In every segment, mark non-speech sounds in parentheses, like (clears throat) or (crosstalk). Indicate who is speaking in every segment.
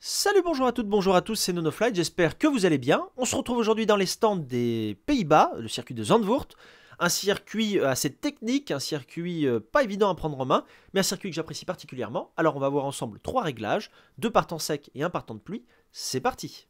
Speaker 1: Salut, bonjour à toutes, bonjour à tous, c'est NonoFlight, j'espère que vous allez bien. On se retrouve aujourd'hui dans les stands des Pays-Bas, le circuit de Zandvoort. Un circuit euh, assez technique, un circuit euh, pas évident à prendre en main, mais un circuit que j'apprécie particulièrement. Alors on va voir ensemble trois réglages, deux partants secs sec et un partant de pluie. C'est parti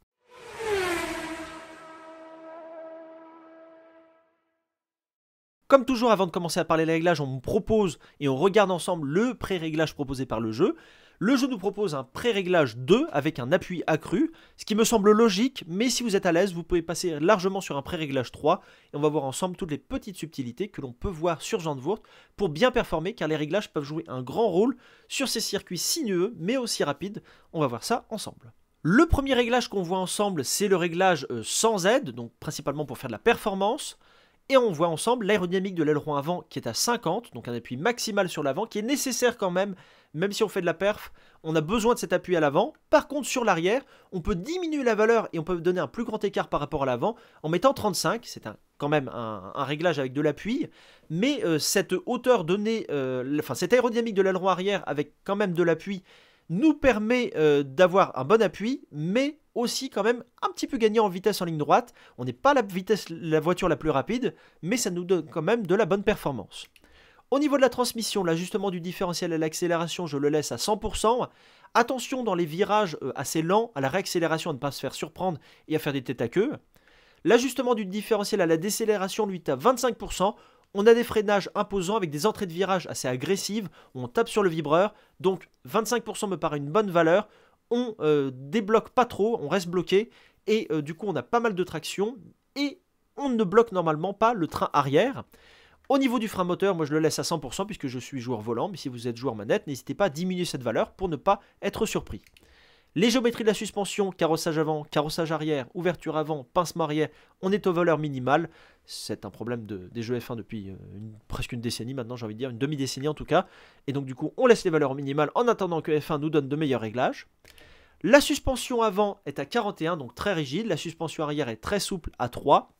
Speaker 1: Comme toujours, avant de commencer à parler des réglages, on me propose et on regarde ensemble le pré-réglage proposé par le jeu. Le jeu nous propose un pré-réglage 2 avec un appui accru, ce qui me semble logique, mais si vous êtes à l'aise, vous pouvez passer largement sur un pré-réglage 3, et on va voir ensemble toutes les petites subtilités que l'on peut voir sur Jean de Wurt pour bien performer, car les réglages peuvent jouer un grand rôle sur ces circuits sinueux, mais aussi rapides. On va voir ça ensemble. Le premier réglage qu'on voit ensemble, c'est le réglage euh, sans aide, donc principalement pour faire de la performance et on voit ensemble l'aérodynamique de l'aileron avant qui est à 50, donc un appui maximal sur l'avant qui est nécessaire quand même, même si on fait de la perf, on a besoin de cet appui à l'avant. Par contre sur l'arrière, on peut diminuer la valeur et on peut donner un plus grand écart par rapport à l'avant en mettant 35, c'est quand même un, réglage avec de l'appui, mais euh, cette hauteur donnée, euh, enfin cette aérodynamique de l'aileron arrière avec quand même de l'appui nous permet euh, d'avoir un bon appui, mais aussi quand même un petit peu gagné en vitesse en ligne droite. On n'est pas la vitesse, la voiture la plus rapide, mais ça nous donne quand même de la bonne performance. Au niveau de la transmission, l'ajustement du différentiel à l'accélération, je le laisse à 100%. Attention dans les virages euh, assez lents, à la réaccélération, à ne pas se faire surprendre et à faire des têtes à queue. L'ajustement du différentiel à la décélération, lui, est à 25%. On a des freinages imposants avec des entrées de virage assez agressives, on tape sur le vibreur, donc 25% me paraît une bonne valeur on euh, débloque pas trop, on reste bloqué, et euh, du coup on a pas mal de traction, et on ne bloque normalement pas le train arrière. Au niveau du frein moteur, moi je le laisse à 100% puisque je suis joueur volant, mais si vous êtes joueur manette, n'hésitez pas à diminuer cette valeur pour ne pas être surpris. Les géométries de la suspension, carrossage avant, carrossage arrière, ouverture avant, pincement arrière, on est aux valeurs minimales c'est un problème des jeux F1 depuis euh, presque une décennie maintenant, j'ai envie de dire, une demi-décennie en tout cas. Et donc du coup, on laisse les valeurs minimales en attendant que F1 nous donne de meilleurs réglages. La suspension avant est à 41, donc très rigide. La suspension arrière est très souple à 3.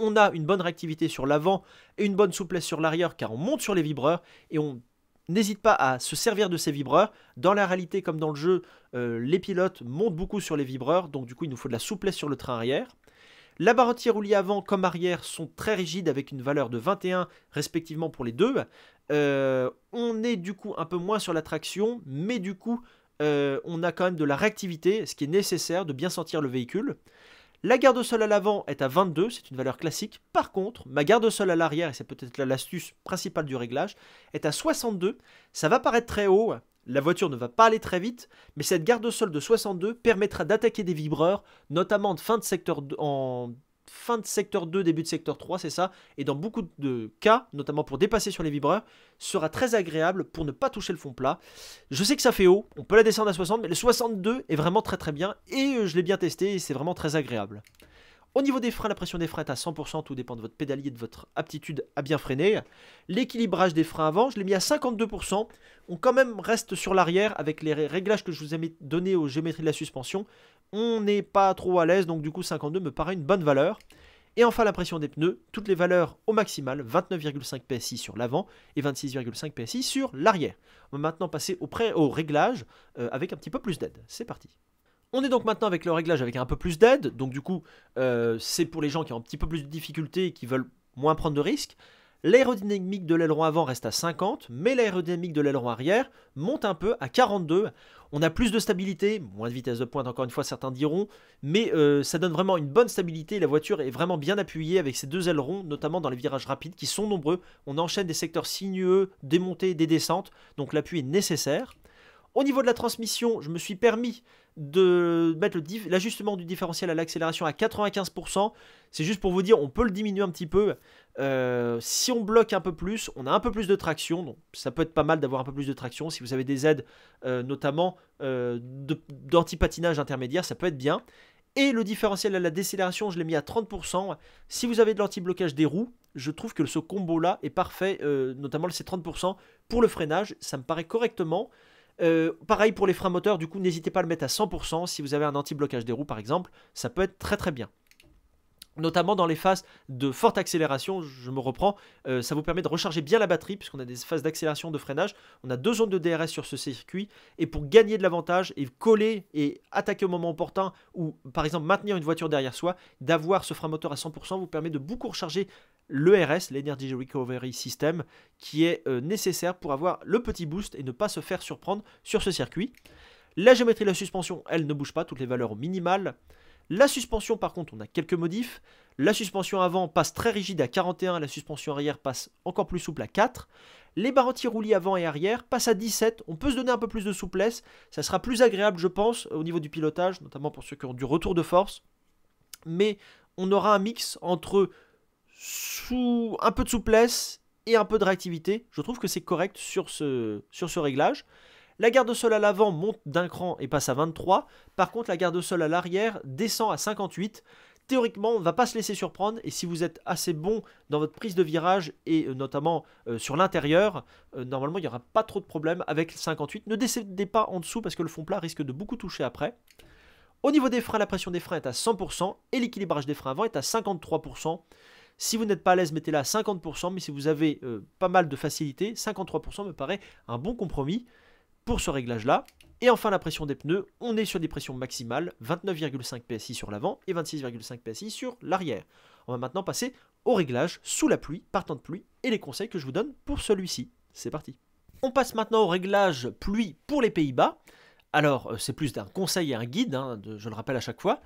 Speaker 1: On a une bonne réactivité sur l'avant et une bonne souplesse sur l'arrière car on monte sur les vibreurs et on n'hésite pas à se servir de ces vibreurs. Dans la réalité comme dans le jeu, euh, les pilotes montent beaucoup sur les vibreurs, donc du coup il nous faut de la souplesse sur le train arrière. La barre roulis avant comme arrière sont très rigides avec une valeur de 21 respectivement pour les deux. Euh, on est du coup un peu moins sur la traction, mais du coup euh, on a quand même de la réactivité, ce qui est nécessaire de bien sentir le véhicule. La garde au sol à l'avant est à 22, c'est une valeur classique. Par contre, ma garde au sol à l'arrière, et c'est peut-être l'astuce principale du réglage, est à 62. Ça va paraître très haut, la voiture ne va pas aller très vite, mais cette garde au sol de 62 permettra d'attaquer des vibreurs, notamment en fin de secteur, en fin de secteur 2, début de secteur 3, c'est ça. Et dans beaucoup de cas, notamment pour dépasser sur les vibreurs, sera très agréable pour ne pas toucher le fond plat. Je sais que ça fait haut, on peut la descendre à 60, mais le 62 est vraiment très très bien. Et euh, je l'ai bien testé et c'est vraiment très agréable. Au niveau des freins, la pression des freins est à 100%, tout dépend de votre pédalier et de votre aptitude à bien freiner. L'équilibrage des freins avant, je l'ai mis à 52%. On quand même reste sur l'arrière avec les réglages que je vous ai donnés aux géométries de la suspension on n'est pas trop à l'aise, donc du coup 52 me paraît une bonne valeur. Et enfin la pression des pneus, toutes les valeurs au maximal, 29,5 PSI sur l'avant et 26,5 PSI sur l'arrière. On va maintenant passer au, au réglage euh, avec un petit peu plus d'aide. C'est parti. On est donc maintenant avec le réglage avec un peu plus d'aide, donc du coup euh, c'est pour les gens qui ont un petit peu plus de difficultés et qui veulent moins prendre de risques. L'aérodynamique de l'aileron avant reste à 50, mais l'aérodynamique de l'aileron arrière monte un peu à 42. On a plus de stabilité, moins de vitesse de pointe encore une fois certains diront, mais euh, ça donne vraiment une bonne stabilité. La voiture est vraiment bien appuyée avec ses deux ailerons, notamment dans les virages rapides qui sont nombreux. On enchaîne des secteurs sinueux, des montées, des descentes, donc l'appui est nécessaire. Au niveau de la transmission, je me suis permis de mettre l'ajustement du différentiel à l'accélération à 95%. C'est juste pour vous dire, on peut le diminuer un petit peu. Euh, si on bloque un peu plus, on a un peu plus de traction. Donc ça peut être pas mal d'avoir un peu plus de traction. Si vous avez des aides, euh, notamment euh, danti d'antipatinage intermédiaire, ça peut être bien. Et le différentiel à la décélération, je l'ai mis à 30%. Si vous avez de l'anti-blocage des roues, je trouve que ce combo-là est parfait, notamment ces 30% pour le freinage. Ça me paraît correctement. Euh, pareil pour les freins moteurs, du coup, n'hésitez pas à le mettre à 100%. Si vous avez un anti-blocage des roues, par exemple, ça peut être très très bien notamment dans les phases de forte accélération, je me reprends, euh, ça vous permet de recharger bien la batterie puisqu'on a des phases d'accélération, de freinage, on a deux zones de DRS sur ce circuit, et pour gagner de l'avantage et coller et attaquer au moment opportun ou par exemple maintenir une voiture derrière soi, d'avoir ce frein moteur à 100% vous permet de beaucoup recharger l'ERS, l'Energy Recovery System, qui est euh, nécessaire pour avoir le petit boost et ne pas se faire surprendre sur ce circuit. La géométrie de la suspension, elle ne bouge pas, toutes les valeurs minimales. La suspension, par contre, on a quelques modifs. La suspension avant passe très rigide à 41, la suspension arrière passe encore plus souple à 4. Les barres anti-roulis avant et arrière passent à 17. On peut se donner un peu plus de souplesse. Ça sera plus agréable, je pense, au niveau du pilotage, notamment pour ceux qui ont du retour de force. Mais on aura un mix entre sous un peu de souplesse et un peu de réactivité. Je trouve que c'est correct sur ce, sur ce réglage. La garde sol à l'avant monte d'un cran et passe à 23. Par contre, la garde sol à l'arrière descend à 58. Théoriquement, on ne va pas se laisser surprendre et si vous êtes assez bon dans votre prise de virage et euh, notamment euh, sur l'intérieur, euh, normalement il n'y aura pas trop de problèmes avec 58. Ne décédez pas en dessous parce que le fond plat risque de beaucoup toucher après. Au niveau des freins, la pression des freins est à 100% et l'équilibrage des freins avant est à 53%. Si vous n'êtes pas à l'aise, mettez-la à 50%, mais si vous avez euh, pas mal de facilité, 53% me paraît un bon compromis pour ce réglage-là. Et enfin la pression des pneus, on est sur des pressions maximales, 29,5 PSI sur l'avant et 26,5 PSI sur l'arrière. On va maintenant passer au réglage sous la pluie, partant de pluie, et les conseils que je vous donne pour celui-ci. C'est parti. On passe maintenant au réglage pluie pour les Pays-Bas. Alors euh, c'est plus d'un conseil et un guide, hein, je le rappelle à chaque fois.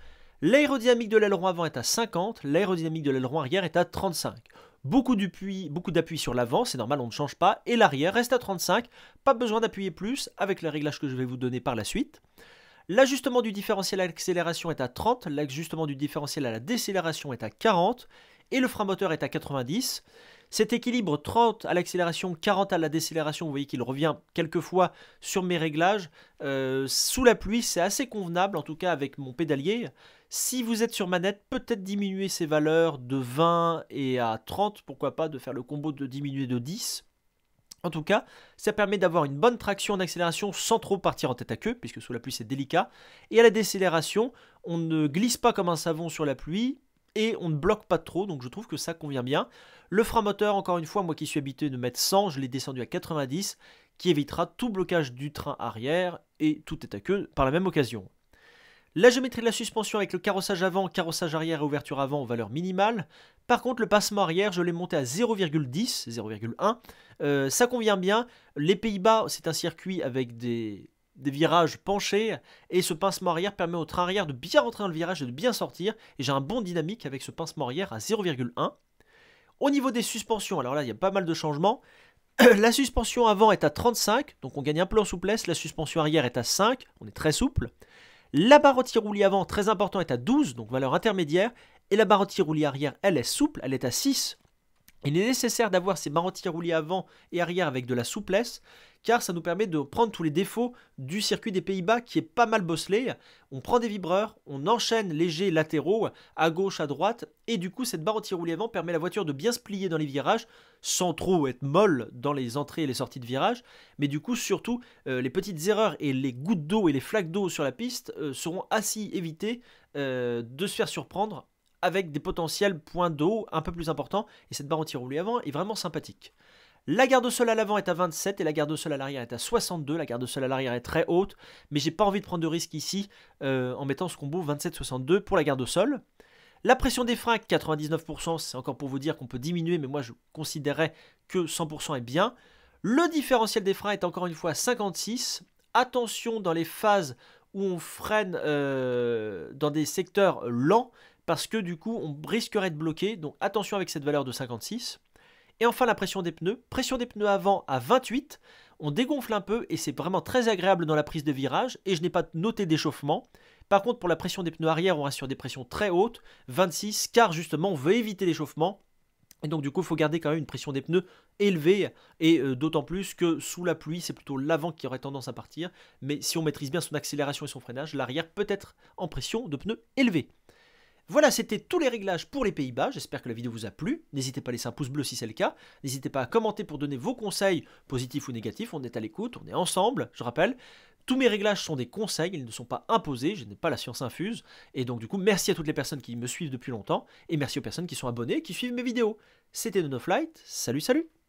Speaker 1: L'aérodynamique de l'aileron avant est à 50, l'aérodynamique de l'aileron arrière est à 35. Beaucoup d'appui, beaucoup d'appui sur l'avant, c'est normal, on ne change pas, et l'arrière reste à 35, pas besoin d'appuyer plus avec les réglages que je vais vous donner par la suite. L'ajustement du différentiel à l'accélération est à 30, l'ajustement du différentiel à la décélération est à 40, et le frein moteur est à 90. Cet équilibre 30 à l'accélération, 40 à la décélération, vous voyez qu'il revient quelquefois sur mes réglages. Euh, sous la pluie, c'est assez convenable, en tout cas avec mon pédalier. Si vous êtes sur manette, peut-être diminuer ces valeurs de 20 et à 30, pourquoi pas de faire le combo de diminuer de 10. En tout cas, ça permet d'avoir une bonne traction en accélération sans trop partir en tête à queue, puisque sous la pluie c'est délicat. Et à la décélération, on ne glisse pas comme un savon sur la pluie, et on ne bloque pas trop, donc je trouve que ça convient bien. Le frein moteur, encore une fois, moi qui suis habitué de mettre 100, je l'ai descendu à 90, qui évitera tout blocage du train arrière et tout tête à queue par la même occasion. La géométrie de la suspension avec le carrossage avant, carrossage arrière et ouverture avant en valeur minimale. Par contre, le passement arrière, je l'ai monté à 0,10, 0,1. Euh, ça convient bien. Les Pays-Bas, c'est un circuit avec des, des virages penchés et ce pincement arrière permet au train arrière de bien rentrer dans le virage et de bien sortir. Et j'ai un bon dynamique avec ce pincement arrière à 0,1. Au niveau des suspensions, alors là, il y a pas mal de changements. (clears throat) la suspension avant est à 35, donc on gagne un peu en souplesse. La suspension arrière est à 5, on est très souple. La barre anti-roulis avant, très important, est à 12, donc valeur intermédiaire. Et la barre anti-roulis arrière, elle est souple, elle est à 6, il est nécessaire d'avoir ces anti roulées avant et arrière avec de la souplesse, car ça nous permet de prendre tous les défauts du circuit des Pays-Bas qui est pas mal bosselé. On prend des vibreurs, on enchaîne légers latéraux, à gauche, à droite, et du coup cette anti roulée avant permet à la voiture de bien se plier dans les virages, sans trop être molle dans les entrées et les sorties de virages, mais du coup surtout euh, les petites erreurs et les gouttes d'eau et les flaques d'eau sur la piste euh, seront ainsi évitées euh, de se faire surprendre avec des potentiels points d'eau un peu plus importants. Et cette barre anti roulée avant est vraiment sympathique. La garde au sol à l'avant est à 27 et la garde au sol à l'arrière est à 62. La garde au sol à l'arrière est très haute, mais j'ai pas envie de prendre de risque ici euh, en mettant ce combo 27-62 pour la garde au sol. La pression des freins 99%, c'est encore pour vous dire qu'on peut diminuer, mais moi je considérais que 100% est bien. Le différentiel des freins est encore une fois à 56. Attention dans les phases où on freine euh, dans des secteurs lents, parce que du coup on risquerait de bloquer, donc attention avec cette valeur de 56. Et enfin la pression des pneus, pression des pneus avant à 28, on dégonfle un peu et c'est vraiment très agréable dans la prise de virage et je n'ai pas noté d'échauffement. Par contre pour la pression des pneus arrière on reste sur des pressions très hautes, 26, car justement on veut éviter l'échauffement. Et donc du coup, il faut garder quand même une pression des pneus élevée, et euh, d'autant plus que sous la pluie, c'est plutôt l'avant qui aurait tendance à partir, mais si on maîtrise bien son accélération et son freinage, l'arrière peut être en pression de pneus élevée. Voilà, c'était tous les réglages pour les Pays-Bas. J'espère que la vidéo vous a plu. N'hésitez pas à laisser un pouce bleu si c'est le cas. N'hésitez pas à commenter pour donner vos conseils, positifs ou négatifs. On est à l'écoute, on est ensemble, je rappelle. Tous mes réglages sont des conseils, ils ne sont pas imposés, je n'ai pas la science infuse. Et donc du coup, merci à toutes les personnes qui me suivent depuis longtemps, et merci aux personnes qui sont abonnées, qui suivent mes vidéos. C'était NonoFlight, salut salut